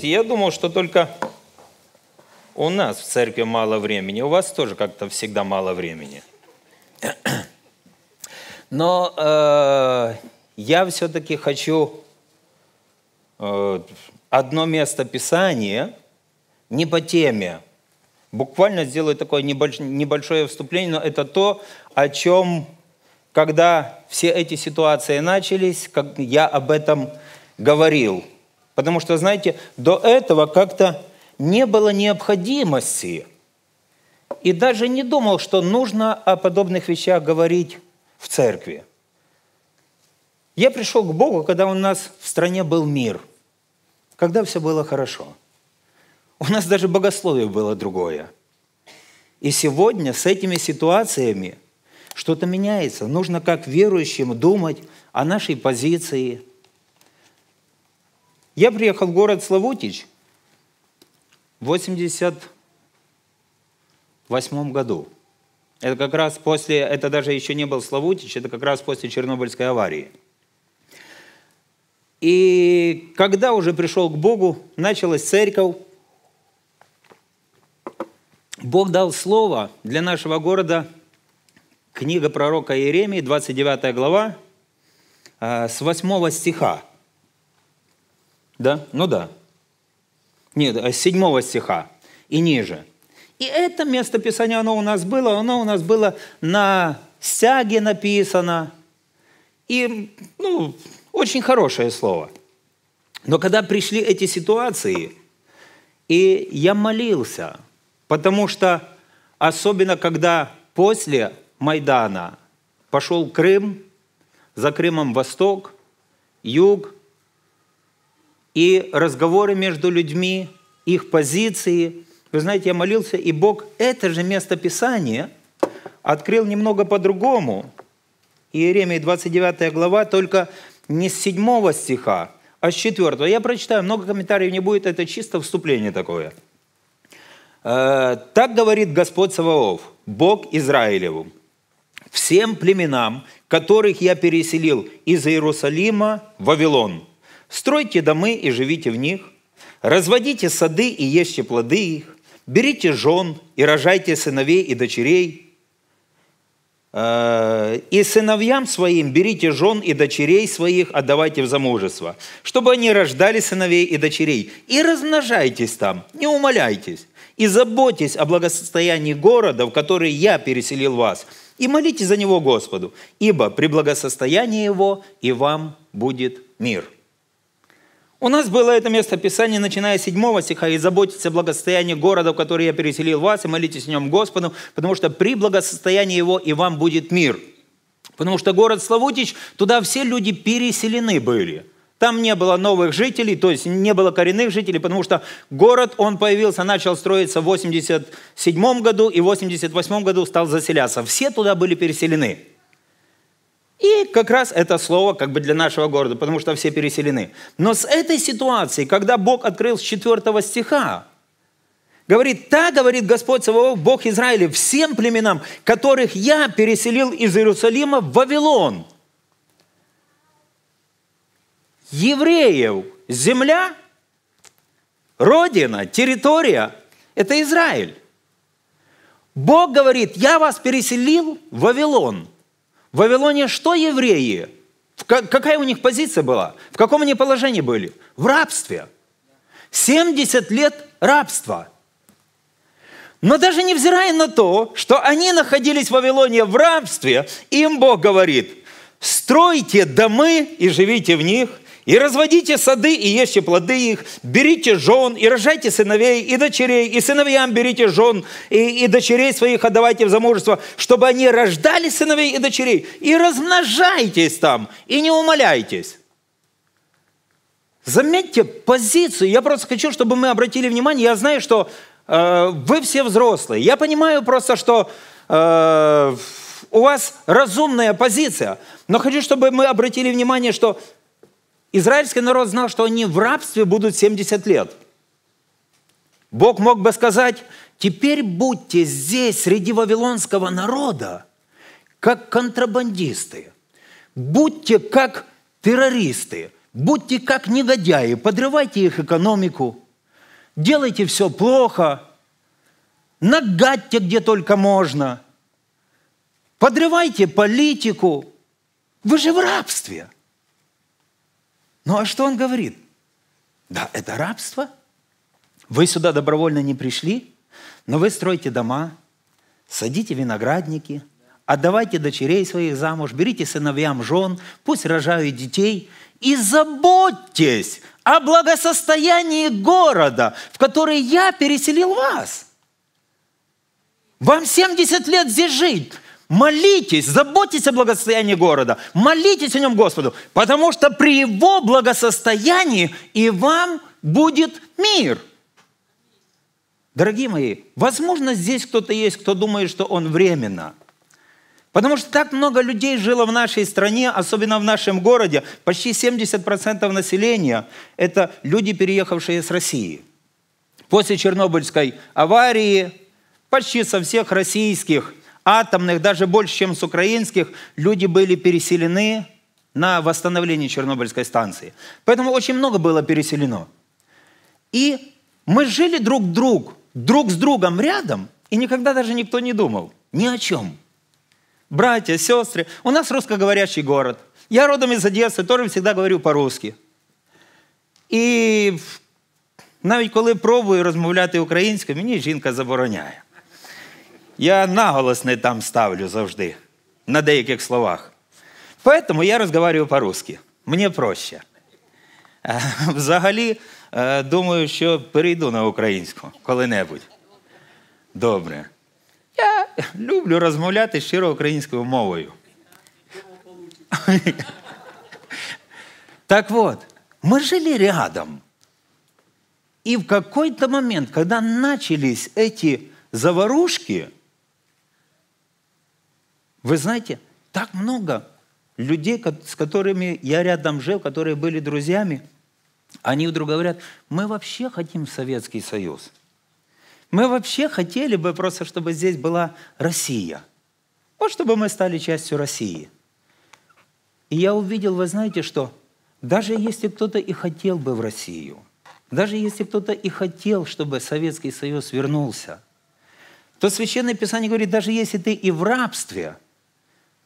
знаете, я думал, что только у нас в церкви мало времени, у вас тоже как-то всегда мало времени. Но э, я все-таки хочу э, одно место Писания не по теме. Буквально сделаю такое небольш, небольшое вступление, но это то, о чем, когда все эти ситуации начались, как я об этом говорил – Потому что, знаете, до этого как-то не было необходимости. И даже не думал, что нужно о подобных вещах говорить в церкви. Я пришел к Богу, когда у нас в стране был мир, когда все было хорошо. У нас даже богословие было другое. И сегодня с этими ситуациями что-то меняется. Нужно как верующим думать о нашей позиции – я приехал в город Славутич в 88 году. Это как раз после, это даже еще не был Славутич, это как раз после Чернобыльской аварии. И когда уже пришел к Богу, началась церковь, Бог дал слово для нашего города, книга пророка Иеремии, 29 глава, э, с 8 стиха. Да? Ну да. Нет, э, с 7 стиха и ниже. И это место Писания, оно у нас было, оно у нас было на стяге написано. И, ну, очень хорошее слово. Но когда пришли эти ситуации, и я молился, потому что особенно когда после Майдана пошел Крым, за Крымом Восток, Юг – и разговоры между людьми, их позиции. Вы знаете, я молился, и Бог это же место Писания открыл немного по-другому. Иеремии 29 глава, только не с 7 стиха, а с 4. Я прочитаю, много комментариев не будет, это чисто вступление такое. Э, «Так говорит Господь Саваоф, Бог Израилеву, всем племенам, которых я переселил из Иерусалима в Вавилон – Стройте домы и живите в них, разводите сады и ешьте плоды их, берите жен и рожайте сыновей и дочерей, э, и сыновьям своим берите жен и дочерей своих, отдавайте в замужество, чтобы они рождали сыновей и дочерей. И размножайтесь там, не умоляйтесь. И заботьтесь о благосостоянии города, в который я переселил вас. И молитесь за него Господу, ибо при благосостоянии его и вам будет мир». У нас было это место Писания, начиная с 7 стиха, «И заботиться о благосостоянии города, в который я переселил вас, и молитесь о нем Господу, потому что при благосостоянии его и вам будет мир». Потому что город Славутич, туда все люди переселены были. Там не было новых жителей, то есть не было коренных жителей, потому что город, он появился, начал строиться в 87 году, и в 88 году стал заселяться. Все туда были переселены. И как раз это слово как бы для нашего города, потому что все переселены. Но с этой ситуации, когда Бог открыл с 4 стиха, говорит, так говорит Господь своего Бог Израиля, всем племенам, которых я переселил из Иерусалима в Вавилон. Евреев земля, родина, территория – это Израиль. Бог говорит, я вас переселил в Вавилон – в Вавилоне что евреи? Какая у них позиция была? В каком они положении были? В рабстве. 70 лет рабства. Но даже невзирая на то, что они находились в Вавилоне в рабстве, им Бог говорит, стройте домы и живите в них – и разводите сады, и ешьте плоды их, берите жен, и рожайте сыновей, и дочерей, и сыновьям берите жен, и, и дочерей своих отдавайте в замужество, чтобы они рождали сыновей и дочерей, и размножайтесь там, и не умоляйтесь. Заметьте позицию, я просто хочу, чтобы мы обратили внимание, я знаю, что э, вы все взрослые, я понимаю просто, что... Э, у вас разумная позиция. Но хочу, чтобы мы обратили внимание, что Израильский народ знал, что они в рабстве будут 70 лет. Бог мог бы сказать, теперь будьте здесь, среди вавилонского народа, как контрабандисты. Будьте как террористы, будьте как негодяи, подрывайте их экономику, делайте все плохо, нагадьте где только можно, подрывайте политику. Вы же в рабстве – ну а что он говорит? Да, это рабство. Вы сюда добровольно не пришли, но вы строите дома, садите виноградники, отдавайте дочерей своих замуж, берите сыновьям жен, пусть рожают детей и заботьтесь о благосостоянии города, в который я переселил вас. Вам 70 лет здесь жить. Молитесь, заботьтесь о благосостоянии города, молитесь о нем Господу, потому что при его благосостоянии и вам будет мир. Дорогие мои, возможно, здесь кто-то есть, кто думает, что он временно. Потому что так много людей жило в нашей стране, особенно в нашем городе. Почти 70% населения – это люди, переехавшие с России. После Чернобыльской аварии почти со всех российских атомных, даже больше, чем с украинских, люди были переселены на восстановление Чернобыльской станции. Поэтому очень много было переселено. И мы жили друг друг, друг с другом рядом, и никогда даже никто не думал ни о чем. Братья, сестры, у нас русскоговорящий город. Я родом из Одессы, тоже всегда говорю по-русски. І навіть коли пробую розмовляти українською, мені жінка забороняє. Я наголос не там ставлю завжди, на деяких словах. Поэтому я розговорю по-русски. Мне проще. Е, взагалі, е, думаю, що перейду на українську коли-небудь. Добре. Я люблю розмовляти щиро українською мовою. Так от, ми жили рядом. І в какой-то момент, коли почались ці заварушки, Вы знаете, так много людей, с которыми я рядом жил, которые были друзьями, они вдруг говорят, мы вообще хотим Советский Союз. Мы вообще хотели бы просто, чтобы здесь была Россия. Вот чтобы мы стали частью России. И я увидел, вы знаете, что даже если кто-то и хотел бы в Россию, даже если кто-то и хотел, чтобы Советский Союз вернулся, то Священное Писание говорит, даже если ты и в рабстве –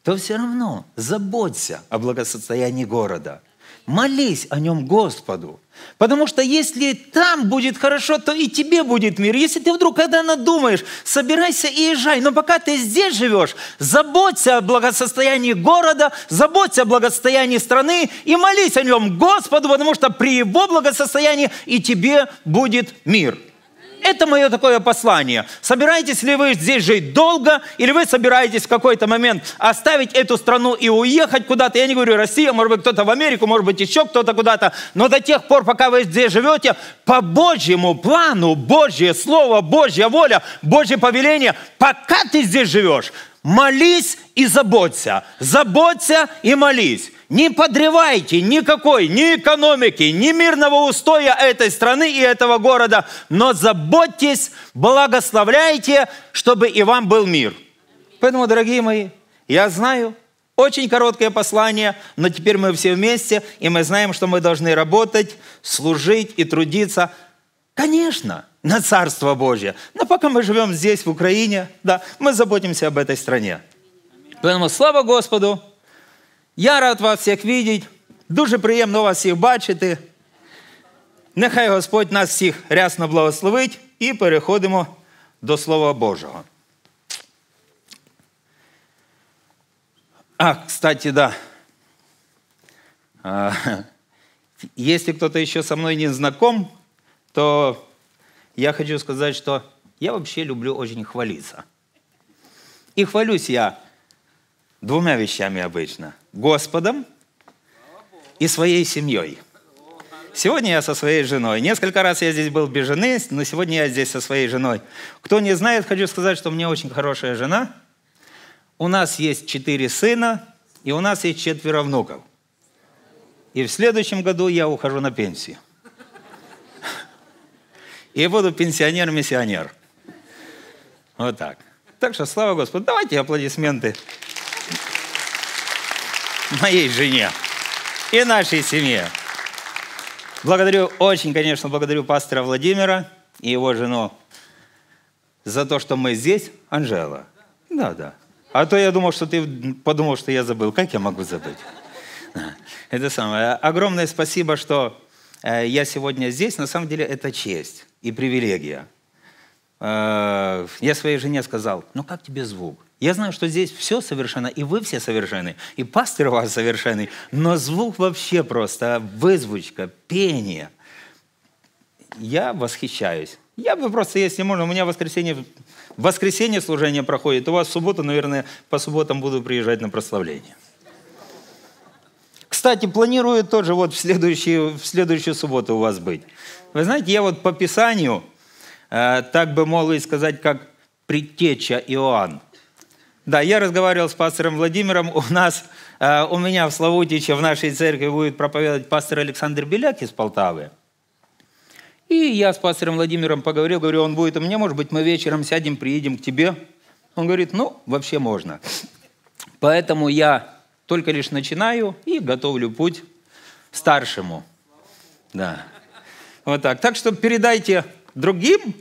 то все равно заботься о благосостоянии города. Молись о нем Господу. Потому что если там будет хорошо, то и тебе будет мир. Если ты вдруг когда надумаешь, собирайся и езжай. Но пока ты здесь живешь, заботься о благосостоянии города, заботься о благосостоянии страны и молись о нем Господу, потому что при его благосостоянии и тебе будет мир. Это мое такое послание. Собираетесь ли вы здесь жить долго, или вы собираетесь в какой-то момент оставить эту страну и уехать куда-то? Я не говорю Россия, может быть, кто-то в Америку, может быть, еще кто-то куда-то. Но до тех пор, пока вы здесь живете, по Божьему плану, Божье Слово, Божья воля, Божье повеление, пока ты здесь живешь, молись и заботься, заботься и молись. Не подревайте никакой, ни экономики, ни мирного устоя этой страны и этого города, но заботьтесь, благословляйте, чтобы и вам был мир. Поэтому, дорогие мои, я знаю, очень короткое послание, но теперь мы все вместе, и мы знаем, что мы должны работать, служить и трудиться Конечно, на Царство Божье. Но пока мы живем здесь, в Украине, да, мы заботимся об этой стране. Поэтому слава Господу! Я рад вас всех видеть. Дуже приємно вас всіх бачити. Нехай Господь нас всіх рясно благословить и переходимо до Слова Божого. А, кстати, да. А, Если кто-то еще со мной не знаком, то я хочу сказать, что я вообще люблю очень хвалиться. И хвалюсь я двумя вещами обычно. Господом и своей семьей. Сегодня я со своей женой. Несколько раз я здесь был без жены, но сегодня я здесь со своей женой. Кто не знает, хочу сказать, что у меня очень хорошая жена. У нас есть четыре сына, и у нас есть четверо внуков. И в следующем году я ухожу на пенсию и буду пенсионер-миссионер. Вот так. Так что слава Господу. Давайте аплодисменты моей жене и нашей семье. Благодарю, очень, конечно, благодарю пастора Владимира и его жену за то, что мы здесь. Анжела. Да, да. А то я думал, что ты подумал, что я забыл. Как я могу забыть? Это самое. Огромное спасибо, что э, я сегодня здесь. На самом деле это честь и привилегия. Э, я своей жене сказал, ну как тебе звук? Я знаю, что здесь все совершенно, и вы все совершенны, и пастор у вас совершенный, но звук вообще просто вызвучка, пение. Я восхищаюсь. Я бы просто, если можно, у меня воскресенье, воскресенье служение проходит, у вас в субботу, наверное, по субботам буду приезжать на прославление. Кстати, планирую тоже вот в следующую, в следующую субботу у вас быть. Вы знаете, я вот по Писанию, э, так бы мог и сказать, как предтеча Иоанн. Да, я разговаривал с пастором Владимиром. У нас, э, у меня в Славутиче, в нашей церкви будет проповедовать пастор Александр Беляк из Полтавы. И я с пастором Владимиром поговорил, говорю, он будет у меня, может быть, мы вечером сядем, приедем к тебе. Он говорит, ну, вообще можно. Поэтому я только лишь начинаю и готовлю путь старшему. Да. Вот так. Так что передайте другим,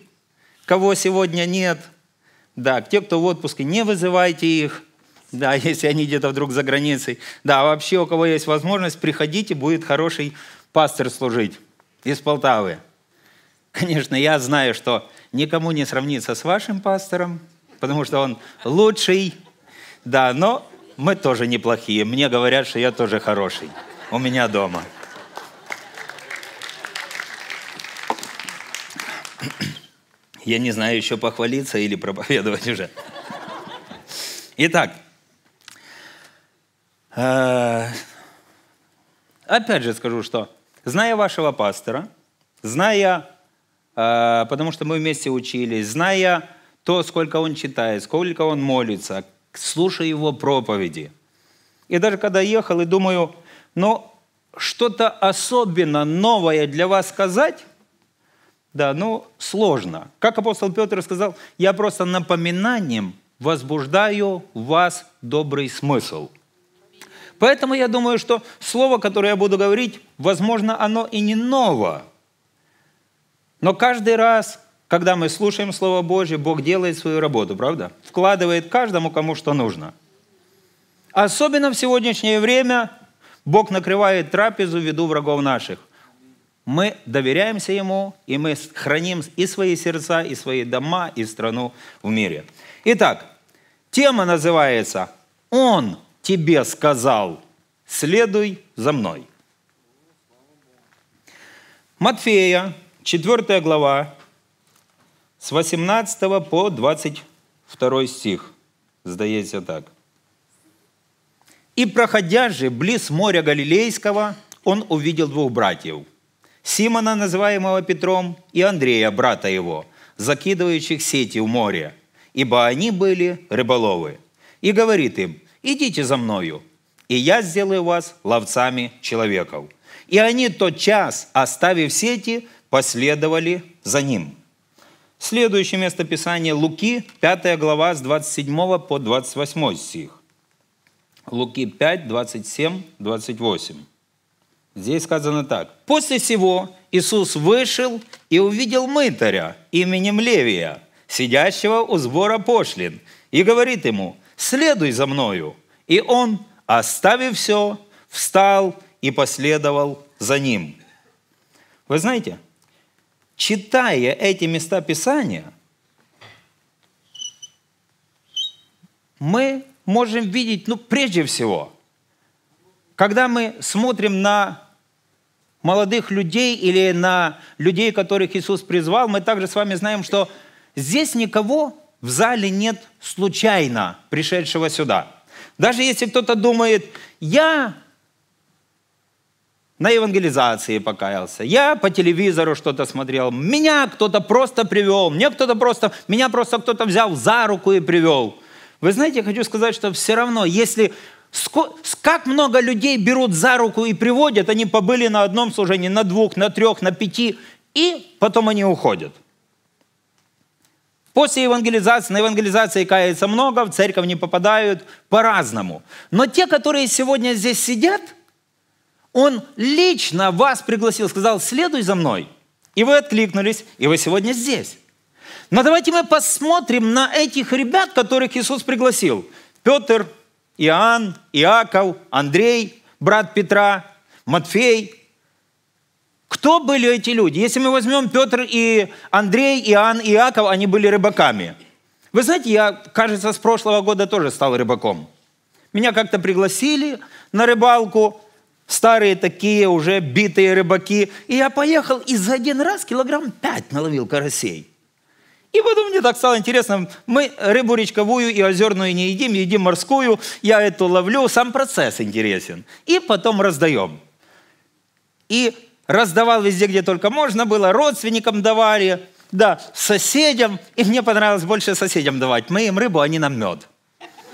кого сегодня нет. Да, те, кто в отпуске, не вызывайте их. Да, если они где-то вдруг за границей. Да, а вообще, у кого есть возможность, приходите, будет хороший пастор служить из Полтавы. Конечно, я знаю, что никому не сравнится с вашим пастором, потому что он лучший. Да, но мы тоже неплохие. Мне говорят, что я тоже хороший. У меня дома. Я не знаю, еще похвалиться или проповедовать уже. Итак, э, опять же скажу, что зная вашего пастора, зная, э, потому что мы вместе учились, зная то, сколько он читает, сколько он молится, слушая его проповеди. И даже когда ехал и думаю, ну, что-то особенно новое для вас сказать, да, ну сложно. Как апостол Петр сказал, я просто напоминанием возбуждаю в вас добрый смысл. Поэтому я думаю, что слово, которое я буду говорить, возможно, оно и не ново. Но каждый раз, когда мы слушаем Слово Божье, Бог делает свою работу, правда? Вкладывает каждому, кому что нужно. Особенно в сегодняшнее время Бог накрывает трапезу в виду врагов наших. Мы доверяемся Ему, и мы храним и свои сердца, и свои дома, и страну в мире. Итак, тема называется «Он тебе сказал, следуй за мной». Матфея, 4 глава, с 18 по 22 стих. Сдается так. «И проходя же близ моря Галилейского, он увидел двух братьев – Симона, называемого Петром, и Андрея, брата его, закидывающих сети в море, ибо они были рыболовы. И говорит им, идите за мною, и я сделаю вас ловцами человеков. И они тот час, оставив сети, последовали за ним». Следующее место Писания Луки, 5 глава, с 27 по 28 стих. Луки 5, 27, 28. Здесь сказано так. «После сего Иисус вышел и увидел мытаря именем Левия, сидящего у сбора пошлин, и говорит ему, «Следуй за мною». И он, оставив все, встал и последовал за ним. Вы знаете, читая эти места Писания, мы можем видеть, ну, прежде всего, когда мы смотрим на молодых людей или на людей, которых Иисус призвал, мы также с вами знаем, что здесь никого в зале нет случайно пришедшего сюда. Даже если кто-то думает, я на евангелизации покаялся, я по телевизору что-то смотрел, меня кто-то просто привел, мне кто-то просто, меня просто кто-то взял за руку и привел. Вы знаете, я хочу сказать, что все равно, если как много людей берут за руку и приводят, они побыли на одном служении, на двух, на трех, на пяти, и потом они уходят. После евангелизации, на евангелизации кается много, в церковь не попадают по-разному. Но те, которые сегодня здесь сидят, он лично вас пригласил, сказал, следуй за мной. И вы откликнулись, и вы сегодня здесь. Но давайте мы посмотрим на этих ребят, которых Иисус пригласил. Петр, Иоанн, Иаков, Андрей, брат Петра, Матфей. Кто были эти люди? Если мы возьмем Петр и Андрей, Иоанн, Иаков, они были рыбаками. Вы знаете, я, кажется, с прошлого года тоже стал рыбаком. Меня как-то пригласили на рыбалку, старые такие уже битые рыбаки. И я поехал и за один раз килограмм пять наловил карасей. И потом мне так стало интересно, мы рыбу речковую и озерную не едим, едим морскую, я эту ловлю, сам процесс интересен. И потом раздаем. И раздавал везде, где только можно было, родственникам давали, да, соседям, и мне понравилось больше соседям давать. Мы им рыбу, они а нам мед.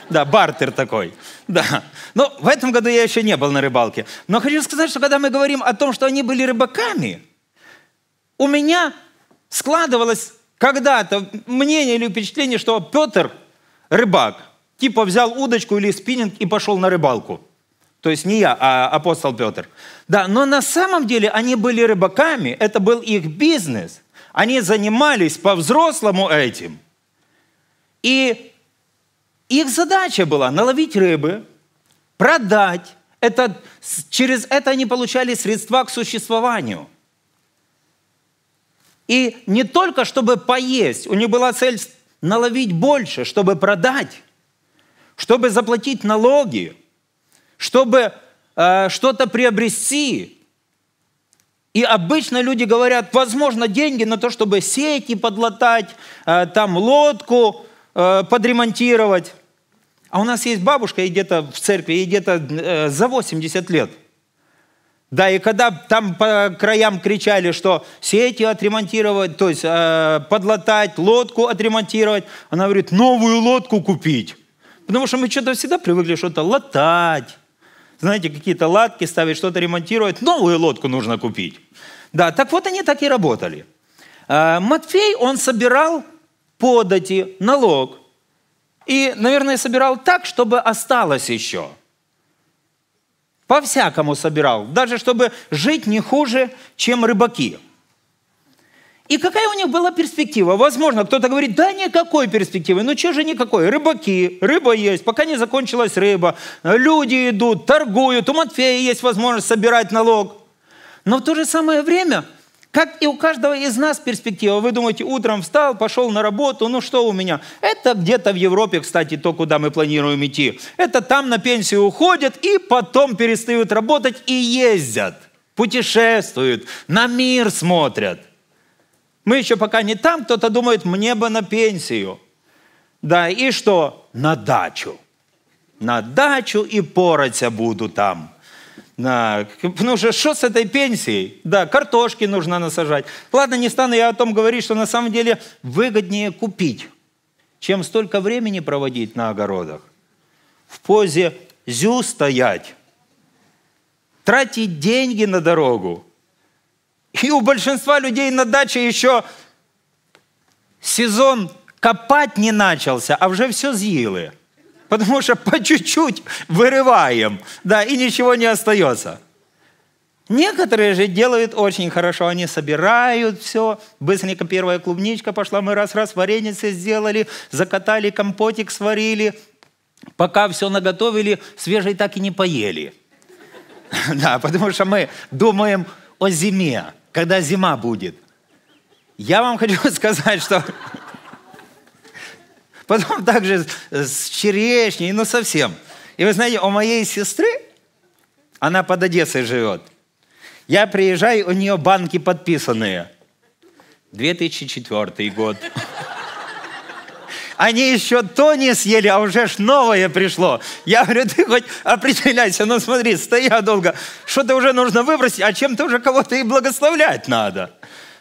Да, бартер такой. Да. Но в этом году я еще не был на рыбалке. Но хочу сказать, что когда мы говорим о том, что они были рыбаками, у меня складывалось когда-то мнение или впечатление, что Петр рыбак, типа взял удочку или спиннинг и пошел на рыбалку. То есть не я, а апостол Петр. Да, но на самом деле они были рыбаками, это был их бизнес. Они занимались по-взрослому этим. И их задача была наловить рыбы, продать. Это, через это они получали средства к существованию – и не только чтобы поесть, у них была цель наловить больше, чтобы продать, чтобы заплатить налоги, чтобы э, что-то приобрести. И обычно люди говорят, возможно, деньги на то, чтобы сети подлатать, э, там лодку э, подремонтировать. А у нас есть бабушка, и где-то в церкви, и где-то э, за 80 лет – да, и когда там по краям кричали, что сети отремонтировать, то есть э, подлатать, лодку отремонтировать, она говорит, новую лодку купить. Потому что мы что-то всегда привыкли что-то латать. Знаете, какие-то латки ставить, что-то ремонтировать. Новую лодку нужно купить. Да, так вот они так и работали. Э, Матфей, он собирал подати, налог. И, наверное, собирал так, чтобы осталось еще – по-всякому собирал, даже чтобы жить не хуже, чем рыбаки. И какая у них была перспектива? Возможно, кто-то говорит, да никакой перспективы. Ну что же никакой? Рыбаки, рыба есть, пока не закончилась рыба. Люди идут, торгуют, у Матфея есть возможность собирать налог. Но в то же самое время – как и у каждого из нас перспектива. Вы думаете, утром встал, пошел на работу, ну что у меня? Это где-то в Европе, кстати, то, куда мы планируем идти. Это там на пенсию уходят и потом перестают работать и ездят, путешествуют, на мир смотрят. Мы еще пока не там, кто-то думает, мне бы на пенсию. Да, и что? На дачу. На дачу и пораться буду там. Да, ну же что с этой пенсией? Да, картошки нужно насажать. Ладно, не стану я о том говорить, что на самом деле выгоднее купить, чем столько времени проводить на огородах. В позе зю стоять, тратить деньги на дорогу. И у большинства людей на даче еще сезон копать не начался, а уже все зилы потому что по чуть-чуть вырываем, да, и ничего не остается. Некоторые же делают очень хорошо, они собирают все, быстренько первая клубничка пошла, мы раз-раз вареницы сделали, закатали, компотик сварили, пока все наготовили, свежий так и не поели. Да, потому что мы думаем о зиме, когда зима будет. Я вам хочу сказать, что потом также с черешней, ну совсем. И вы знаете, у моей сестры, она под Одессой живет, я приезжаю, у нее банки подписанные. 2004 год. Они еще то не съели, а уже ж новое пришло. Я говорю, ты хоть определяйся, ну смотри, стоя долго, что-то уже нужно выбросить, а чем-то уже кого-то и благословлять надо.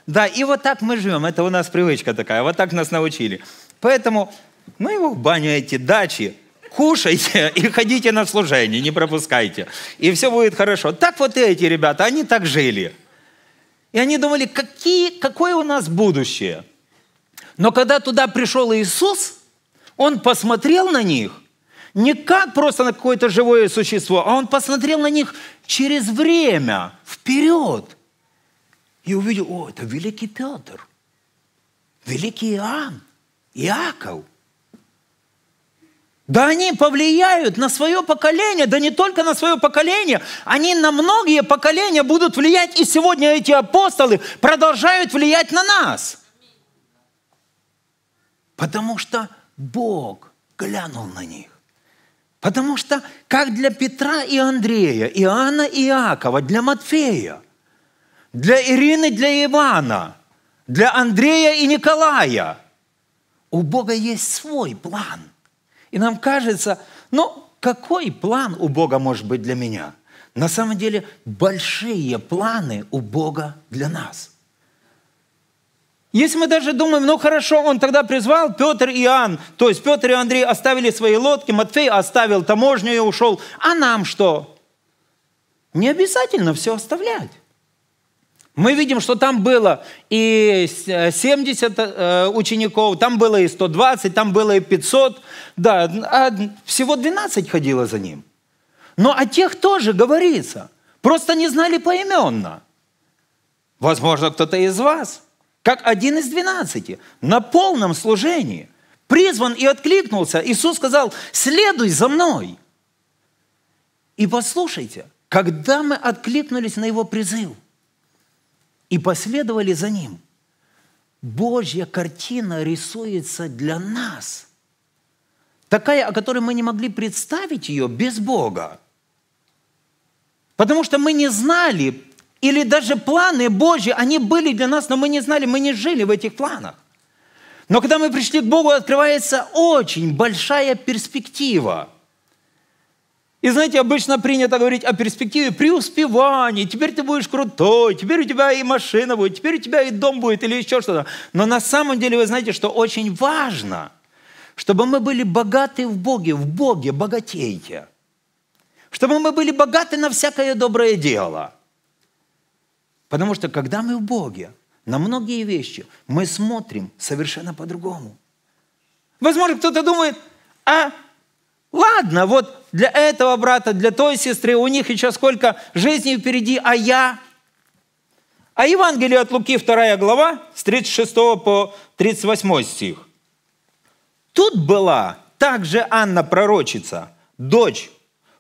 Да, и вот так мы живем, это у нас привычка такая, вот так нас научили. Поэтому ну его в баню эти дачи, кушайте и ходите на служение, не пропускайте. И все будет хорошо. Так вот эти ребята, они так жили. И они думали, какие, какое у нас будущее. Но когда туда пришел Иисус, он посмотрел на них не как просто на какое-то живое существо, а он посмотрел на них через время, вперед. И увидел, о, это великий Петр, великий Иоанн, Иаков – да они повлияют на свое поколение, да не только на свое поколение, они на многие поколения будут влиять, и сегодня эти апостолы продолжают влиять на нас. Потому что Бог глянул на них. Потому что как для Петра и Андрея, Иоанна и Иакова, для Матфея, для Ирины, для Ивана, для Андрея и Николая, у Бога есть свой план – и нам кажется, ну, какой план у Бога может быть для меня? На самом деле, большие планы у Бога для нас. Если мы даже думаем, ну хорошо, он тогда призвал Петр и Иоанн, то есть Петр и Андрей оставили свои лодки, Матфей оставил таможню и ушел, а нам что? Не обязательно все оставлять. Мы видим, что там было и 70 э, э, учеников, там было и 120, там было и 500. Да, а всего 12 ходило за ним. Но о тех тоже говорится. Просто не знали поименно. Возможно, кто-то из вас, как один из 12, на полном служении, призван и откликнулся. Иисус сказал, следуй за мной. И послушайте, когда мы откликнулись на его призыв – и последовали за Ним. Божья картина рисуется для нас, такая, о которой мы не могли представить ее без Бога. Потому что мы не знали, или даже планы Божьи, они были для нас, но мы не знали, мы не жили в этих планах. Но когда мы пришли к Богу, открывается очень большая перспектива – и знаете, обычно принято говорить о перспективе преуспевания. Теперь ты будешь крутой, теперь у тебя и машина будет, теперь у тебя и дом будет или еще что-то. Но на самом деле вы знаете, что очень важно, чтобы мы были богаты в Боге. В Боге богатейте. Чтобы мы были богаты на всякое доброе дело. Потому что когда мы в Боге, на многие вещи мы смотрим совершенно по-другому. Возможно, кто-то думает, а Ладно, вот для этого брата, для той сестры, у них еще сколько жизни впереди, а я? А Евангелие от Луки 2 глава, с 36 по 38 стих. Тут была также Анна пророчица, дочь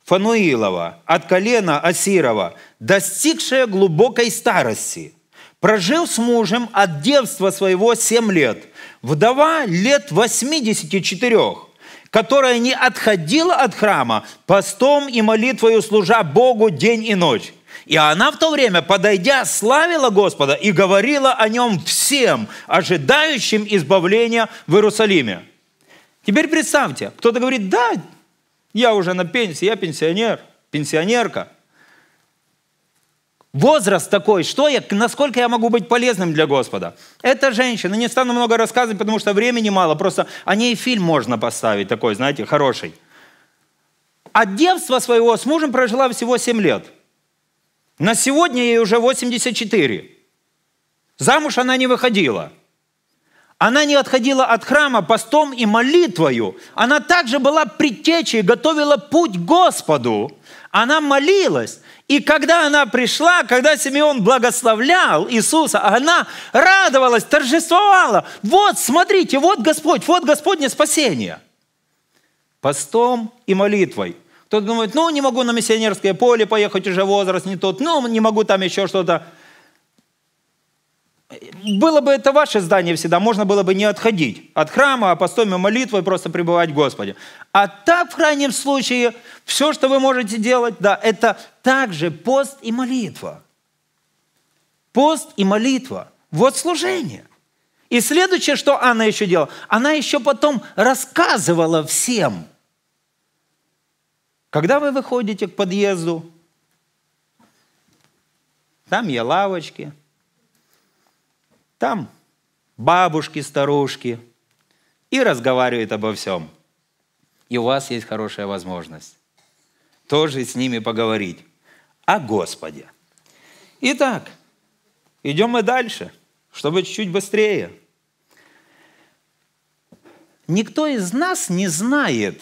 Фануилова, от колена Асирова, достигшая глубокой старости, прожил с мужем от девства своего семь лет, вдова лет 84 которая не отходила от храма, постом и молитвою служа Богу день и ночь. И она в то время, подойдя, славила Господа и говорила о нем всем, ожидающим избавления в Иерусалиме. Теперь представьте, кто-то говорит, да, я уже на пенсии, я пенсионер, пенсионерка – возраст такой, что я, насколько я могу быть полезным для Господа. Это женщина, не стану много рассказывать, потому что времени мало, просто о ней фильм можно поставить такой, знаете, хороший. От а девства своего с мужем прожила всего 7 лет. На сегодня ей уже 84. Замуж она не выходила. Она не отходила от храма постом и молитвою. Она также была предтечей, готовила путь Господу. Она молилась. И когда она пришла, когда Симеон благословлял Иисуса, она радовалась, торжествовала. Вот, смотрите, вот Господь, вот Господне спасение. Постом и молитвой. Кто-то думает, ну, не могу на миссионерское поле поехать, уже возраст не тот, ну, не могу там еще что-то было бы это ваше здание всегда, можно было бы не отходить от храма, а постом и молитвой просто пребывать в Господе. А так, в крайнем случае, все, что вы можете делать, да, это также пост и молитва. Пост и молитва. Вот служение. И следующее, что Анна еще делала, она еще потом рассказывала всем. Когда вы выходите к подъезду, там есть лавочки – там бабушки, старушки и разговаривают обо всем. И у вас есть хорошая возможность тоже с ними поговорить о Господе. Итак, идем мы дальше, чтобы чуть-чуть быстрее. Никто из нас не знает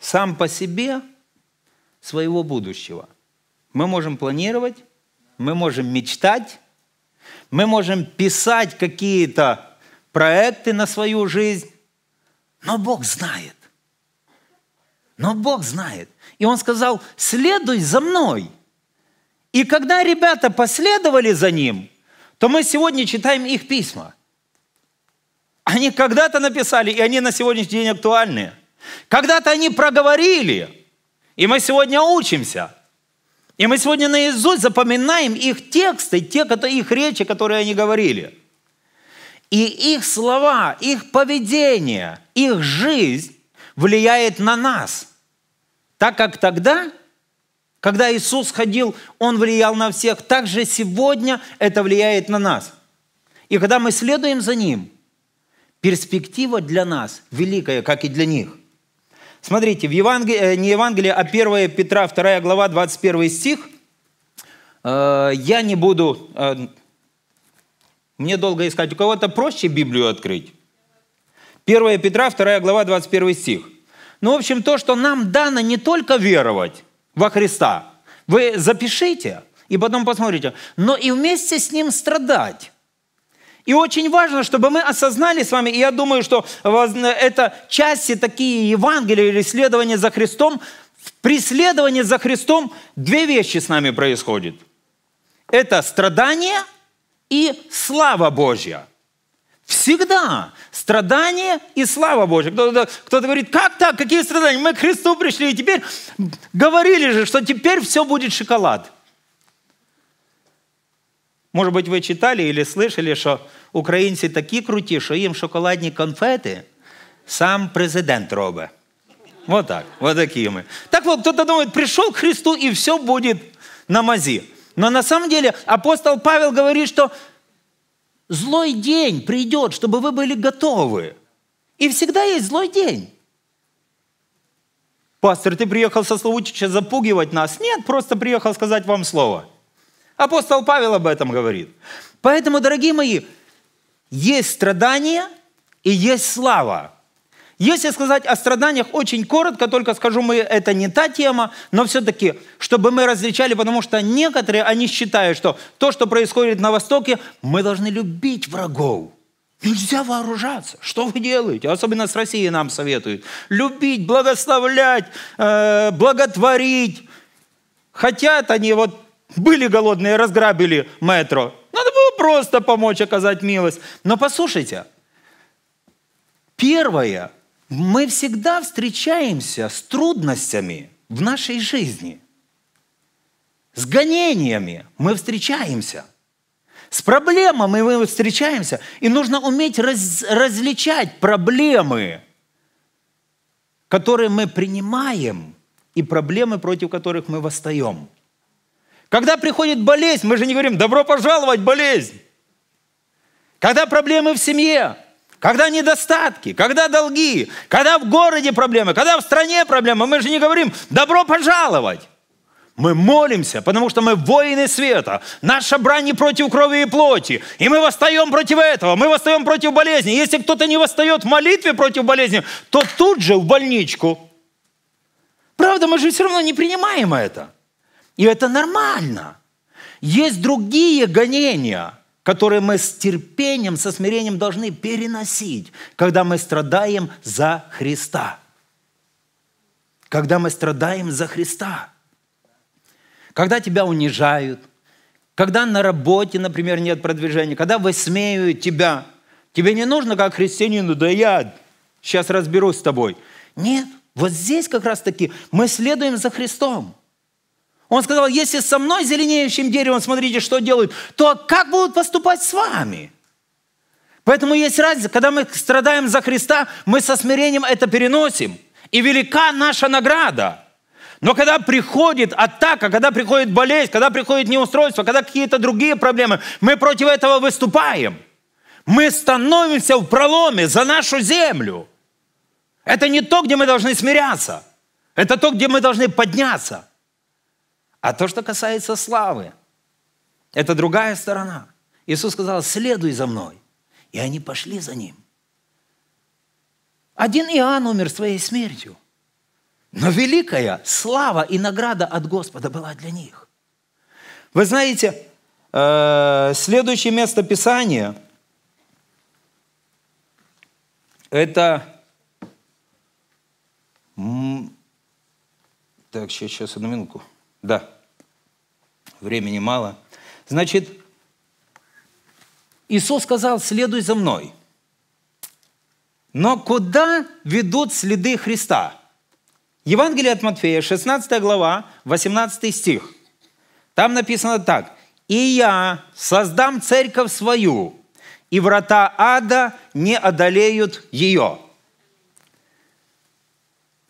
сам по себе своего будущего. Мы можем планировать, мы можем мечтать, мы можем писать какие-то проекты на свою жизнь, но Бог знает. Но Бог знает. И Он сказал, следуй за мной. И когда ребята последовали за Ним, то мы сегодня читаем их письма. Они когда-то написали, и они на сегодняшний день актуальны. Когда-то они проговорили, и мы сегодня учимся – и мы сегодня наизусть запоминаем их тексты, те, которые их речи, которые они говорили. И их слова, их поведение, их жизнь влияет на нас. Так как тогда, когда Иисус ходил, Он влиял на всех, так же сегодня это влияет на нас. И когда мы следуем за Ним, перспектива для нас великая, как и для них. Смотрите, в Евангелии, э, не Евангелие, а 1 Петра, 2 глава, 21 стих. Э, Я не буду... Э, мне долго искать. У кого-то проще Библию открыть. 1 Петра, 2 глава, 21 стих. Ну, в общем, то, что нам дано не только веровать во Христа, вы запишите и потом посмотрите, но и вместе с Ним страдать. И очень важно, чтобы мы осознали с вами, и я думаю, что это части такие Евангелия или следование за Христом, в преследовании за Христом две вещи с нами происходят. Это страдание и слава Божья. Всегда страдание и слава Божья. Кто-то, кто-то говорит, как так, какие страдания? Мы к Христу пришли, и теперь говорили же, что теперь все будет шоколад. Может быть, ви читали или слышали, що українці такі круті, що їм шоколадні конфети сам президент робить. Вот так, вот такие мы. Так вот, кто-то думает, пришел к Христу, и все будет на мази. Но на самом деле апостол Павел говорит, что злой день придет, чтобы вы были готовы. И всегда есть злой день. Пастор, ты приехал со Славутича запугивать нас? Нет, просто приехал сказать вам слово. Апостол Павел об этом говорит. Поэтому, дорогие мои, есть страдания и есть слава. Если сказать о страданиях очень коротко, только скажу, мы это не та тема, но все-таки, чтобы мы различали, потому что некоторые, они считают, что то, что происходит на Востоке, мы должны любить врагов. Нельзя вооружаться. Что вы делаете? Особенно с Россией нам советуют. Любить, благословлять, э, благотворить. Хотят они вот были голодные, разграбили метро. Надо было просто помочь оказать милость. Но послушайте, первое, мы всегда встречаемся с трудностями в нашей жизни. С гонениями мы встречаемся. С проблемами мы встречаемся. И нужно уметь раз, различать проблемы, которые мы принимаем, и проблемы, против которых мы восстаем – когда приходит болезнь, мы же не говорим «добро пожаловать, болезнь». Когда проблемы в семье, когда недостатки, когда долги, когда в городе проблемы, когда в стране проблемы, мы же не говорим «добро пожаловать». Мы молимся, потому что мы воины света. Наша брань не против крови и плоти. И мы восстаем против этого. Мы восстаем против болезни. Если кто-то не восстает в молитве против болезни, то тут же в больничку. Правда, мы же все равно не принимаем это. И это нормально. Есть другие гонения, которые мы с терпением, со смирением должны переносить, когда мы страдаем за Христа. Когда мы страдаем за Христа. Когда тебя унижают, когда на работе, например, нет продвижения, когда высмеивают тебя, тебе не нужно, как христианину, да я сейчас разберусь с тобой. Нет, вот здесь как раз-таки мы следуем за Христом. Он сказал, если со мной зеленеющим деревом, смотрите, что делают, то как будут поступать с вами? Поэтому есть разница, когда мы страдаем за Христа, мы со смирением это переносим. И велика наша награда. Но когда приходит атака, когда приходит болезнь, когда приходит неустройство, когда какие-то другие проблемы, мы против этого выступаем. Мы становимся в проломе за нашу землю. Это не то, где мы должны смиряться. Это то, где мы должны подняться – а то, что касается славы, это другая сторона. Иисус сказал, следуй за мной. И они пошли за ним. Один Иоанн умер своей смертью. Но великая слава и награда от Господа была для них. Вы знаете, э, следующее место Писания – это так, сейчас, сейчас, одну минутку. Да, времени мало. Значит, Иисус сказал, следуй за мной. Но куда ведут следы Христа? Евангелие от Матфея, 16 глава, 18 стих. Там написано так. «И я создам церковь свою, и врата ада не одолеют ее».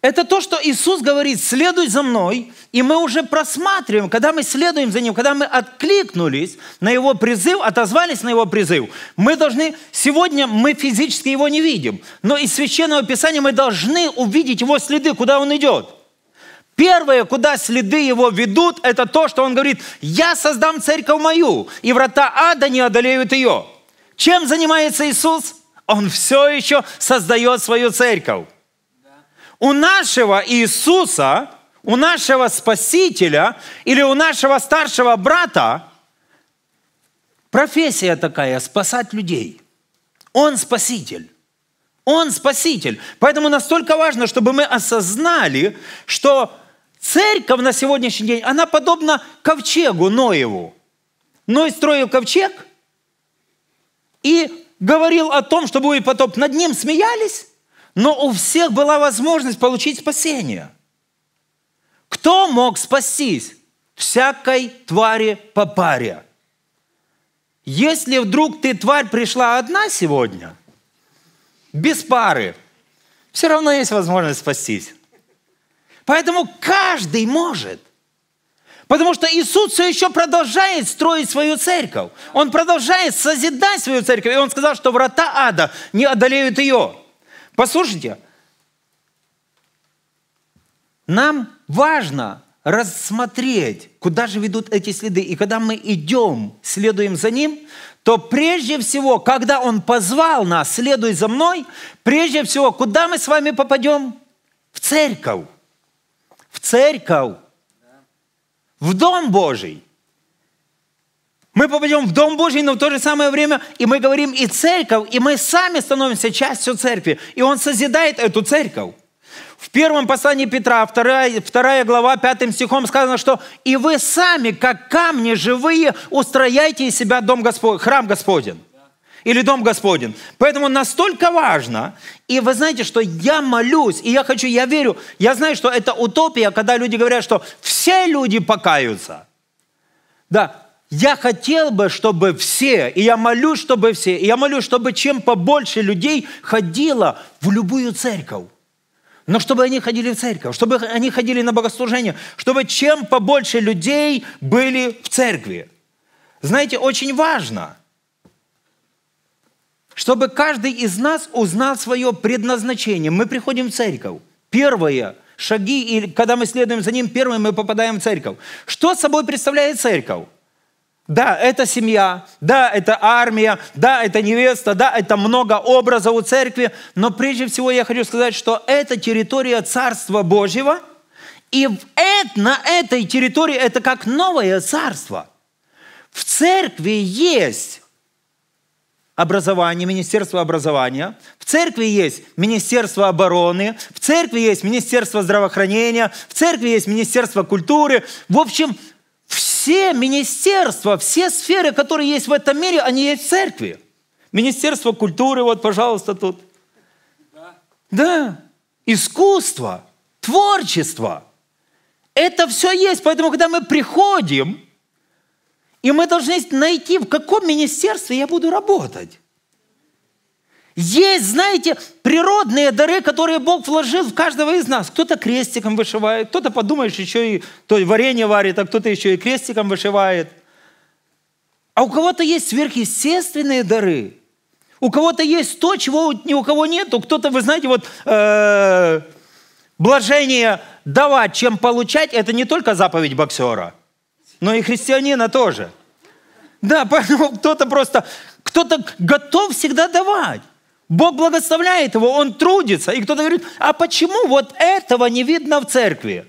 Это то, что Иисус говорит, следуй за мной, и мы уже просматриваем, когда мы следуем за Ним, когда мы откликнулись на Его призыв, отозвались на Его призыв, мы должны, сегодня мы физически Его не видим, но из Священного Писания мы должны увидеть Его следы, куда Он идет. Первое, куда следы его ведут, это то, что он говорит, я создам церковь мою, и врата ада не одолеют ее. Чем занимается Иисус? Он все еще создает свою церковь у нашего Иисуса, у нашего Спасителя или у нашего старшего брата профессия такая – спасать людей. Он спаситель. Он спаситель. Поэтому настолько важно, чтобы мы осознали, что церковь на сегодняшний день, она подобна ковчегу Ноеву. Ной строил ковчег и говорил о том, что будет потоп. Над ним смеялись, но у всех была возможность получить спасение. Кто мог спастись? Всякой твари по паре. Если вдруг ты, тварь, пришла одна сегодня, без пары, все равно есть возможность спастись. Поэтому каждый может. Потому что Иисус все еще продолжает строить свою церковь. Он продолжает созидать свою церковь. И Он сказал, что врата ада не одолеют ее. Послушайте, нам важно рассмотреть, куда же ведут эти следы. И когда мы идем, следуем за Ним, то прежде всего, когда Он позвал нас, следуй за мной, прежде всего, куда мы с вами попадем? В церковь. В церковь. В дом Божий. Мы попадем в Дом Божий, но в то же самое время и мы говорим и церковь, и мы сами становимся частью церкви. И Он созидает эту церковь. В первом послании Петра, вторая 2 глава, пятым стихом сказано, что «И вы сами, как камни живые, устрояйте из себя дом Господь, храм Господень» или Дом Господень. Поэтому настолько важно. И вы знаете, что я молюсь, и я хочу, я верю, я знаю, что это утопия, когда люди говорят, что все люди покаются. Да, я хотел бы, чтобы все, и я молю, чтобы все, и я молю, чтобы чем побольше людей ходило в любую церковь. Но чтобы они ходили в церковь, чтобы они ходили на богослужение, чтобы чем побольше людей были в церкви. Знаете, очень важно, чтобы каждый из нас узнал свое предназначение. Мы приходим в церковь. первые шаги, и когда мы следуем за ним, первым мы попадаем в церковь. Что собой представляет церковь? Да, это семья, да, это армия, да, это невеста, да, это много образов у церкви, но прежде всего я хочу сказать, что это территория Царства Божьего, и на этой территории это как новое царство. В церкви есть образование, Министерство образования, в церкви есть Министерство обороны, в церкви есть Министерство здравоохранения, в церкви есть Министерство культуры. В общем, все министерства, все сферы, которые есть в этом мире, они есть в церкви. Министерство культуры, вот, пожалуйста, тут. Да. да. Искусство, творчество. Это все есть. Поэтому, когда мы приходим, и мы должны найти, в каком министерстве я буду работать. Есть, знаете, природные дары, которые Бог вложил в каждого из нас. Кто-то крестиком вышивает, кто-то, подумаешь, еще и то и варенье варит, а кто-то еще и крестиком вышивает. А у кого-то есть сверхъестественные дары. У кого-то есть то, чего ни у кого нету. Кто-то, вы знаете, вот э, блажение давать, чем получать, это не только заповедь боксера, но и христианина тоже. Да, поэтому кто-то просто, кто-то готов всегда давать. Бог благословляет его, он трудится. И кто-то говорит, а почему вот этого не видно в церкви?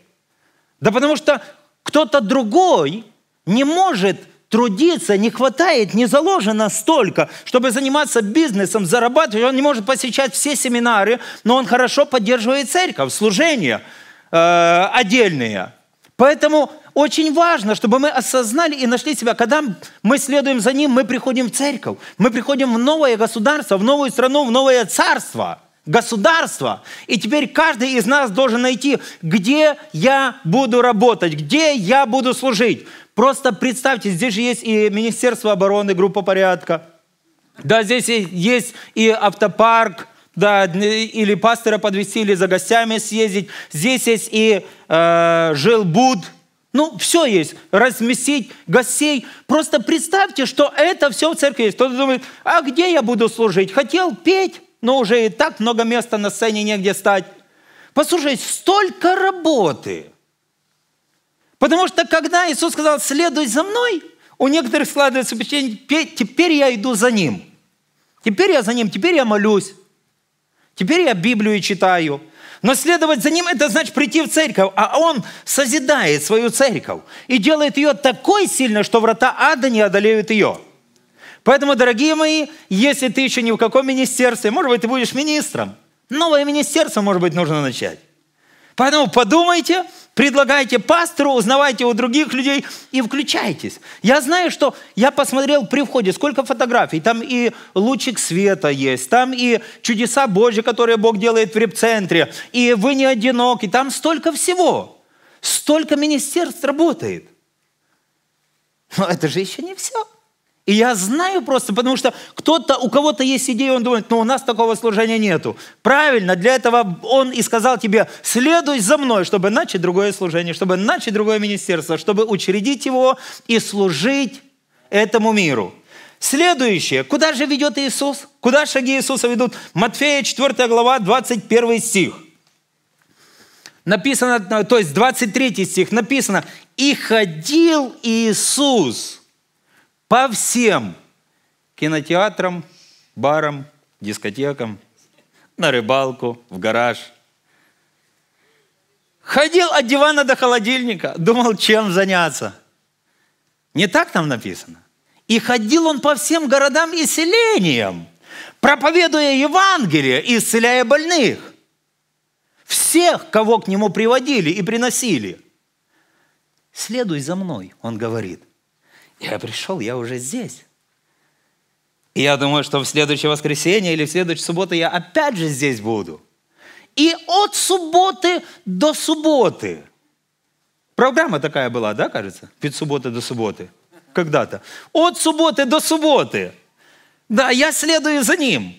Да потому что кто-то другой не может трудиться, не хватает, не заложено столько, чтобы заниматься бизнесом, зарабатывать. Он не может посещать все семинары, но он хорошо поддерживает церковь, служения э, отдельные. Поэтому очень важно, чтобы мы осознали и нашли себя. Когда мы следуем за Ним, мы приходим в церковь, мы приходим в новое государство, в новую страну, в новое царство, государство. И теперь каждый из нас должен найти, где я буду работать, где я буду служить. Просто представьте, здесь же есть и Министерство обороны, группа порядка. Да, здесь есть и автопарк, да, или пастора подвести, или за гостями съездить. Здесь есть и э, желбуд. Ну, все есть. Разместить гостей. Просто представьте, что это все в церкви есть. Кто-то думает, а где я буду служить? Хотел петь, но уже и так много места на сцене негде стать. Послушайте, столько работы. Потому что когда Иисус сказал, следуй за мной, у некоторых складывается впечатление, теперь я иду за ним. Теперь я за ним, теперь я молюсь. Теперь я Библию читаю. Но следовать за ним – это значит прийти в церковь, а он созидает свою церковь и делает ее такой сильно, что врата ада не одолеют ее. Поэтому, дорогие мои, если ты еще ни в каком министерстве, может быть, ты будешь министром. Новое министерство, может быть, нужно начать. Поэтому подумайте – Предлагайте пастору, узнавайте у других людей и включайтесь. Я знаю, что я посмотрел при входе, сколько фотографий. Там и лучик света есть, там и чудеса Божьи, которые Бог делает в репцентре, и вы не одиноки, там столько всего. Столько министерств работает. Но это же еще не все. И я знаю просто, потому что кто-то, у кого-то есть идея, он думает, ну у нас такого служения нету. Правильно, для этого он и сказал тебе, следуй за мной, чтобы начать другое служение, чтобы начать другое министерство, чтобы учредить его и служить этому миру. Следующее, куда же ведет Иисус? Куда шаги Иисуса ведут? Матфея 4 глава, 21 стих. Написано, то есть 23 стих написано, «И ходил Иисус» по всем кинотеатрам, барам, дискотекам, на рыбалку, в гараж. Ходил от дивана до холодильника, думал, чем заняться. Не так там написано. И ходил он по всем городам и селениям, проповедуя Евангелие и исцеляя больных. Всех, кого к нему приводили и приносили. Следуй за мной, он говорит – я пришел, я уже здесь. И я думаю, что в следующее воскресенье или в следующую субботу я опять же здесь буду. И от субботы до субботы. Программа такая была, да, кажется? От субботы до субботы. Когда-то. От субботы до субботы. Да, я следую за ним.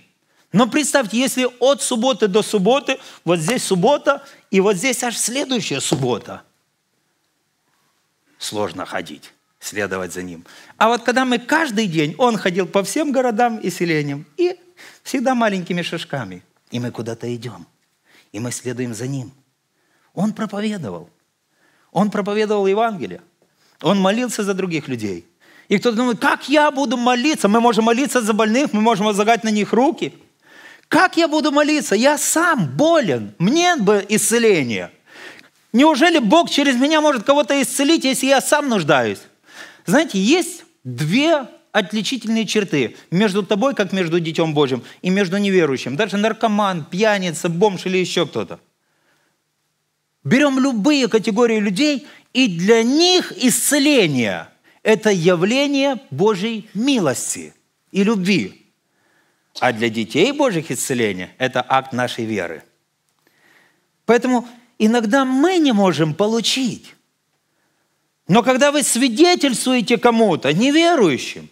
Но представьте, если от субботы до субботы, вот здесь суббота, и вот здесь аж следующая суббота. Сложно ходить следовать за ним. А вот когда мы каждый день, он ходил по всем городам и селениям, и всегда маленькими шажками, и мы куда-то идем, и мы следуем за ним. Он проповедовал. Он проповедовал Евангелие. Он молился за других людей. И кто-то думает, как я буду молиться? Мы можем молиться за больных, мы можем возлагать на них руки. Как я буду молиться? Я сам болен. Мне бы исцеление. Неужели Бог через меня может кого-то исцелить, если я сам нуждаюсь? Знаете, есть две отличительные черты между тобой, как между Детем Божьим, и между неверующим. Даже наркоман, пьяница, бомж или еще кто-то. Берем любые категории людей, и для них исцеление – это явление Божьей милости и любви. А для детей Божьих исцеление – это акт нашей веры. Поэтому иногда мы не можем получить но когда вы свидетельствуете кому-то, неверующим,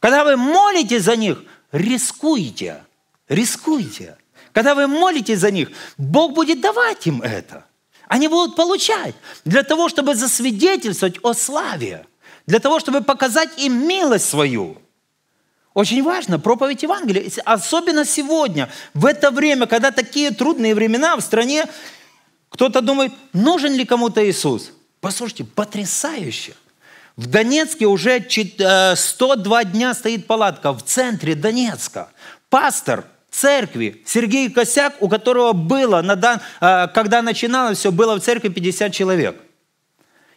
когда вы молитесь за них, рискуйте, рискуйте. Когда вы молитесь за них, Бог будет давать им это. Они будут получать для того, чтобы засвидетельствовать о славе, для того, чтобы показать им милость свою. Очень важно проповедь Евангелия, особенно сегодня, в это время, когда такие трудные времена в стране, кто-то думает, нужен ли кому-то Иисус – Послушайте, потрясающе. В Донецке уже 102 э, дня стоит палатка в центре Донецка. Пастор церкви Сергей Косяк, у которого было, э, когда начиналось все, было в церкви 50 человек.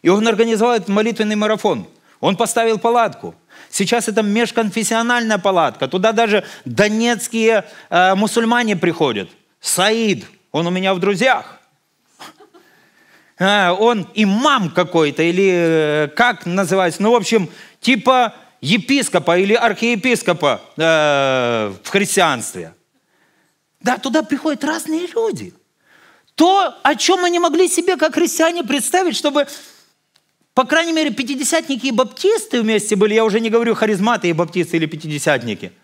И он организовал этот молитвенный марафон. Он поставил палатку. Сейчас это межконфессиональная палатка. Туда даже донецкие э, мусульмане приходят. Саид, он у меня в друзьях. А, он имам какой-то, или э, как называется, ну, в общем, типа епископа или архиепископа э, в христианстве. Да, туда приходят разные люди. То, о чем мы не могли себе, как христиане, представить, чтобы, по крайней мере, пятидесятники и баптисты вместе были, я уже не говорю харизматы и баптисты или пятидесятники –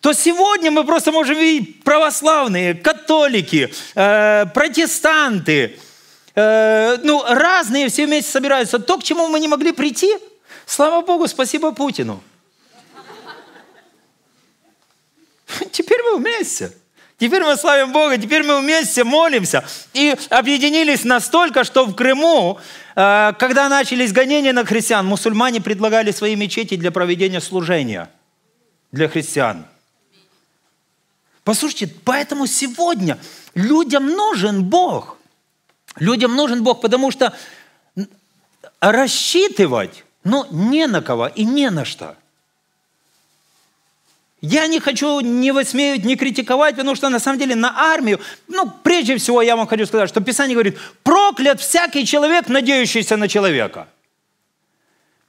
то сегодня мы просто можем видеть православные, католики, э, протестанты, э, ну, разные все вместе собираются. То, к чему мы не могли прийти, слава Богу, спасибо Путину. Теперь мы вместе. Теперь мы славим Бога, теперь мы вместе молимся. И объединились настолько, что в Крыму, э, когда начались гонения на христиан, мусульмане предлагали свои мечети для проведения служения для христиан. Послушайте, поэтому сегодня людям нужен Бог – Людям нужен Бог, потому что рассчитывать, ну, не на кого и не на что. Я не хочу не высмеивать, не критиковать, потому что на самом деле на армию, ну, прежде всего я вам хочу сказать, что Писание говорит, проклят всякий человек, надеющийся на человека.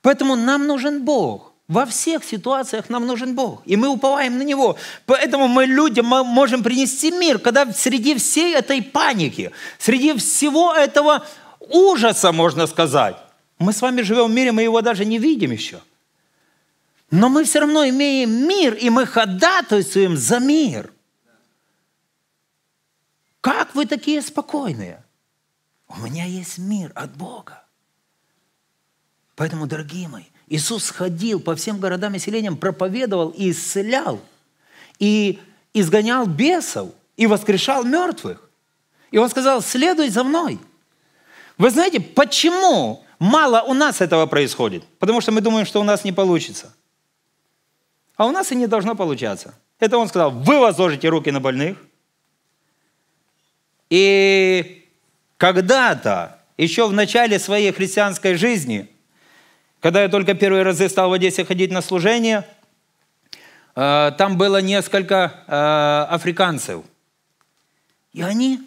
Поэтому нам нужен Бог. Во всех ситуациях нам нужен Бог, и мы уповаем на Него. Поэтому мы людям можем принести мир, когда среди всей этой паники, среди всего этого ужаса, можно сказать, мы с вами живем в мире, мы его даже не видим еще. Но мы все равно имеем мир, и мы ходатайствуем за мир. Как вы такие спокойные? У меня есть мир от Бога. Поэтому, дорогие мои, Иисус ходил по всем городам и селениям, проповедовал и исцелял, и изгонял бесов, и воскрешал мертвых. И он сказал, следуй за мной. Вы знаете, почему мало у нас этого происходит? Потому что мы думаем, что у нас не получится. А у нас и не должно получаться. Это он сказал, вы возложите руки на больных. И когда-то, еще в начале своей христианской жизни, когда я только первые разы стал в Одессе ходить на служение, э, там было несколько э, африканцев. И они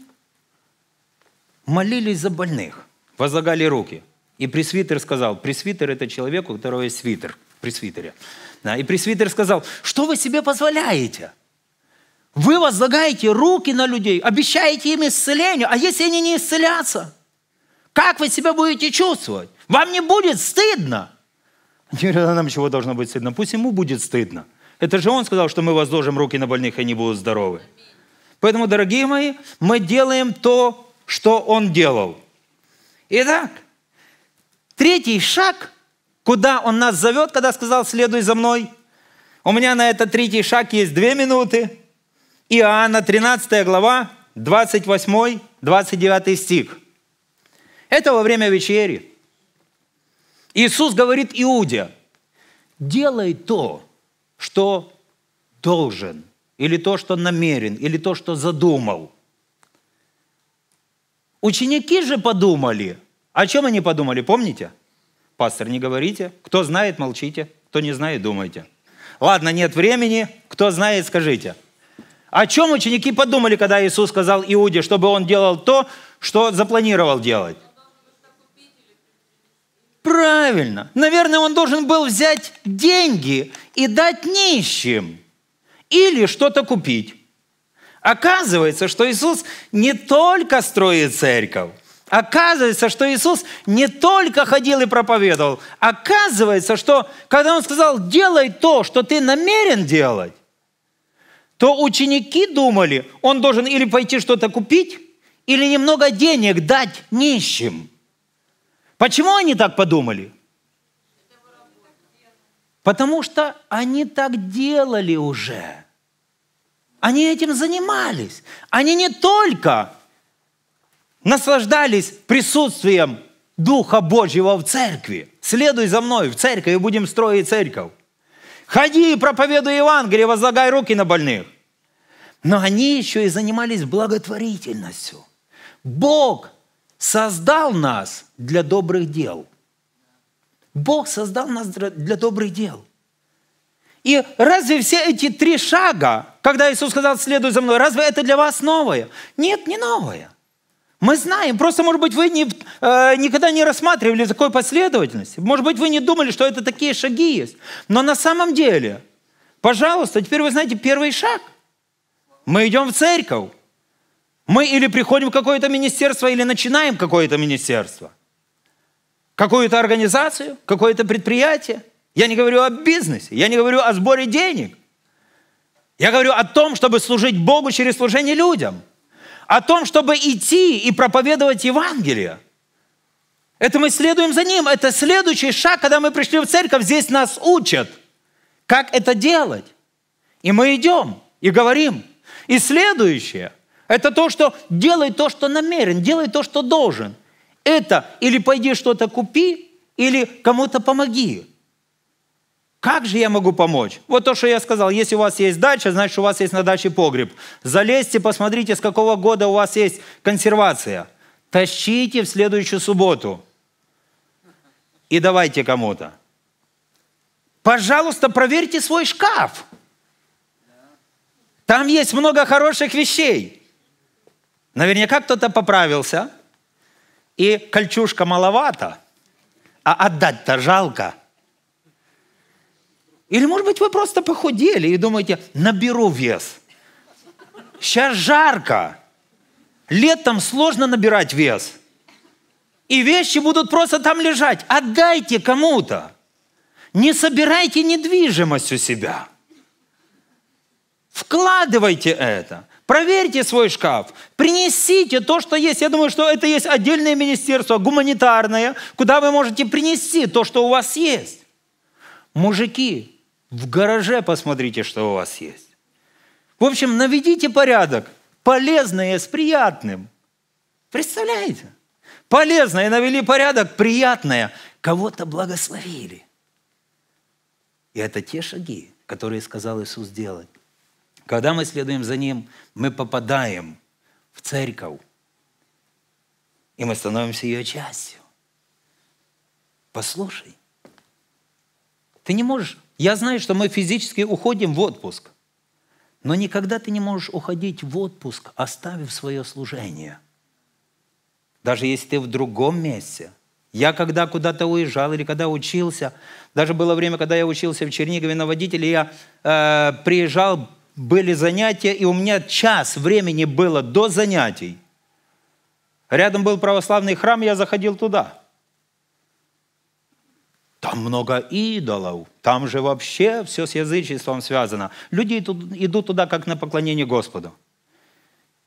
молились за больных, возлагали руки. И пресвитер сказал, пресвитер – это человек, у которого есть свитер, пресвитере. И пресвитер сказал, что вы себе позволяете? Вы возлагаете руки на людей, обещаете им исцеление, а если они не исцелятся – как вы себя будете чувствовать? Вам не будет стыдно? Они говорят, а нам чего должно быть стыдно? Пусть ему будет стыдно. Это же он сказал, что мы возложим руки на больных, и они будут здоровы. Поэтому, дорогие мои, мы делаем то, что он делал. Итак, третий шаг, куда он нас зовет, когда сказал «следуй за мной». У меня на этот третий шаг есть две минуты. Иоанна 13 глава, 28-29 стих – это во время вечери. Иисус говорит Иуде, делай то, что должен, или то, что намерен, или то, что задумал. Ученики же подумали. О чем они подумали, помните? Пастор, не говорите. Кто знает, молчите. Кто не знает, думайте. Ладно, нет времени. Кто знает, скажите. О чем ученики подумали, когда Иисус сказал Иуде, чтобы он делал то, что запланировал делать? Правильно. Наверное, он должен был взять деньги и дать нищим. Или что-то купить. Оказывается, что Иисус не только строит церковь, Оказывается, что Иисус не только ходил и проповедовал. Оказывается, что когда Он сказал, делай то, что ты намерен делать, то ученики думали, Он должен или пойти что-то купить, или немного денег дать нищим. Почему они так подумали? Потому что они так делали уже. Они этим занимались. Они не только наслаждались присутствием Духа Божьего в церкви. Следуй за мной в церковь и будем строить церковь. Ходи и проповедуй Евангелие, возлагай руки на больных. Но они еще и занимались благотворительностью. Бог создал нас для добрых дел. Бог создал нас для добрых дел. И разве все эти три шага, когда Иисус сказал, следуй за мной, разве это для вас новое? Нет, не новое. Мы знаем, просто, может быть, вы не, э, никогда не рассматривали такой последовательности. Может быть, вы не думали, что это такие шаги есть. Но на самом деле, пожалуйста, теперь вы знаете первый шаг. Мы идем в церковь. Мы или приходим в какое-то министерство, или начинаем какое-то министерство, какую-то организацию, какое-то предприятие. Я не говорю о бизнесе, я не говорю о сборе денег. Я говорю о том, чтобы служить Богу через служение людям. О том, чтобы идти и проповедовать Евангелие. Это мы следуем за ним. Это следующий шаг, когда мы пришли в церковь, здесь нас учат, как это делать. И мы идем и говорим. И следующее – это то, что делай то, что намерен, делай то, что должен. Это или пойди что-то купи, или кому-то помоги. Как же я могу помочь? Вот то, что я сказал. Если у вас есть дача, значит, у вас есть на даче погреб. Залезьте, посмотрите, с какого года у вас есть консервация. Тащите в следующую субботу и давайте кому-то. Пожалуйста, проверьте свой шкаф. Там есть много хороших вещей. Наверняка кто-то поправился, и кольчушка маловато, а отдать-то жалко. Или, может быть, вы просто похудели и думаете, наберу вес. Сейчас жарко. Летом сложно набирать вес. И вещи будут просто там лежать. Отдайте кому-то. Не собирайте недвижимость у себя. Вкладывайте это. Проверьте свой шкаф, принесите то, что есть. Я думаю, что это есть отдельное министерство, гуманитарное, куда вы можете принести то, что у вас есть. Мужики, в гараже посмотрите, что у вас есть. В общем, наведите порядок. Полезное с приятным. Представляете? Полезное навели порядок, приятное. Кого-то благословили. И это те шаги, которые сказал Иисус делать. Когда мы следуем за Ним, мы попадаем в церковь, и мы становимся ее частью. Послушай, ты не можешь... Я знаю, что мы физически уходим в отпуск, но никогда ты не можешь уходить в отпуск, оставив свое служение. Даже если ты в другом месте – я когда куда-то уезжал или когда учился, даже было время, когда я учился в Чернигове на водителе, я э, приезжал были занятия, и у меня час времени было до занятий. Рядом был православный храм, я заходил туда. Там много идолов, там же вообще все с язычеством связано. Люди идут туда, как на поклонение Господу.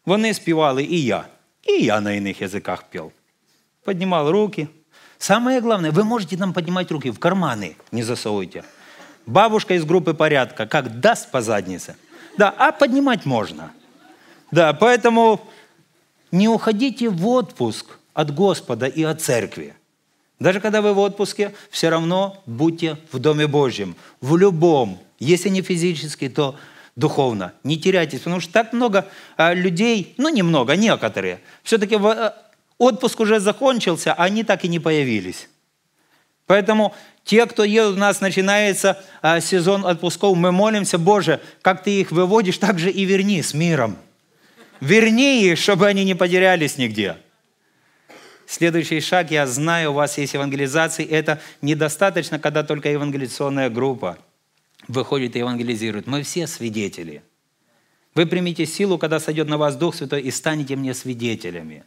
Вони співали и я. И я на иных языках пел. Поднимал руки. Самое главное, вы можете нам поднимать руки в карманы, не засовывайте. Бабушка из группы порядка, как даст по заднице – да, а поднимать можно. Да, поэтому не уходите в отпуск от Господа и от церкви. Даже когда вы в отпуске, все равно будьте в Доме Божьем, в любом, если не физически, то духовно. Не теряйтесь, потому что так много а, людей, ну немного, некоторые, все-таки э, отпуск уже закончился, а они так и не появились. Поэтому те, кто едут, у нас начинается а, сезон отпусков, мы молимся, Боже, как Ты их выводишь, так же и верни с миром. Верни их, чтобы они не потерялись нигде. Следующий шаг, я знаю, у вас есть евангелизация, это недостаточно, когда только евангелизационная группа выходит и евангелизирует. Мы все свидетели. Вы примите силу, когда сойдет на вас Дух Святой, и станете мне свидетелями.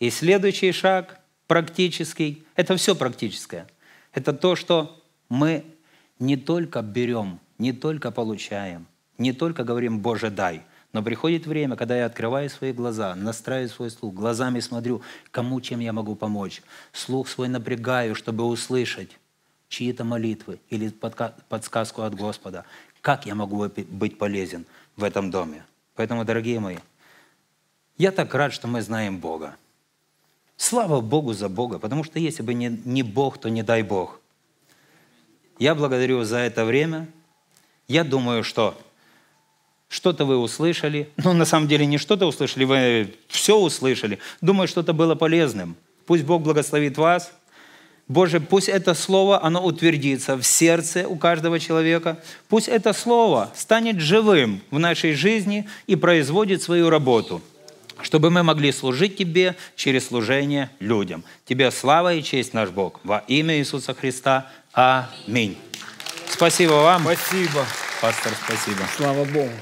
И следующий шаг – практический. Это все практическое. Это то, что мы не только берем, не только получаем, не только говорим «Боже, дай», но приходит время, когда я открываю свои глаза, настраиваю свой слух, глазами смотрю, кому, чем я могу помочь. Слух свой напрягаю, чтобы услышать чьи-то молитвы или подсказку от Господа. Как я могу быть полезен в этом доме? Поэтому, дорогие мои, я так рад, что мы знаем Бога. Слава Богу за Бога, потому что если бы не, не Бог, то не дай Бог. Я благодарю за это время. Я думаю, что что-то вы услышали. Ну, на самом деле, не что-то услышали, вы все услышали. Думаю, что-то было полезным. Пусть Бог благословит вас. Боже, пусть это слово, оно утвердится в сердце у каждого человека. Пусть это слово станет живым в нашей жизни и производит свою работу чтобы мы могли служить Тебе через служение людям. Тебе слава и честь, наш Бог, во имя Иисуса Христа. Аминь. Спасибо вам. Спасибо. Пастор, спасибо. Слава Богу.